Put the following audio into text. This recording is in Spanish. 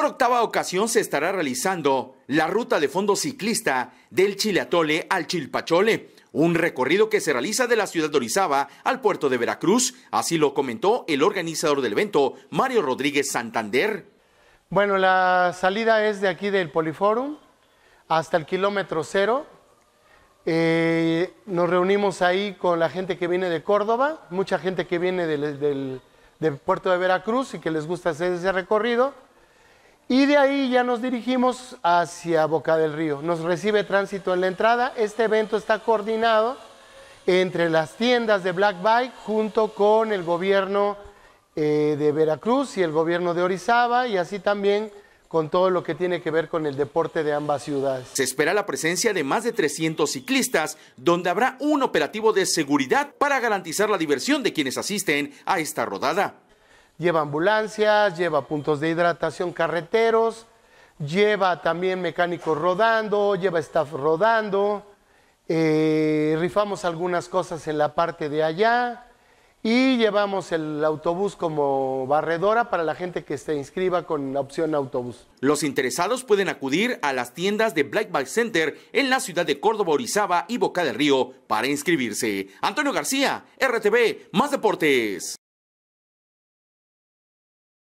Por octava ocasión se estará realizando la ruta de fondo ciclista del Chileatole al Chilpachole, un recorrido que se realiza de la ciudad de Orizaba al puerto de Veracruz, así lo comentó el organizador del evento, Mario Rodríguez Santander. Bueno, la salida es de aquí del Poliforum hasta el kilómetro cero. Eh, nos reunimos ahí con la gente que viene de Córdoba, mucha gente que viene del puerto de Veracruz y que les gusta hacer ese recorrido y de ahí ya nos dirigimos hacia Boca del Río. Nos recibe tránsito en la entrada. Este evento está coordinado entre las tiendas de Black Bike junto con el gobierno eh, de Veracruz y el gobierno de Orizaba y así también con todo lo que tiene que ver con el deporte de ambas ciudades. Se espera la presencia de más de 300 ciclistas, donde habrá un operativo de seguridad para garantizar la diversión de quienes asisten a esta rodada. Lleva ambulancias, lleva puntos de hidratación carreteros, lleva también mecánicos rodando, lleva staff rodando. Eh, rifamos algunas cosas en la parte de allá y llevamos el autobús como barredora para la gente que se inscriba con la opción autobús. Los interesados pueden acudir a las tiendas de Black Bike Center en la ciudad de Córdoba, Orizaba y Boca del Río para inscribirse. Antonio García, RTV, Más Deportes.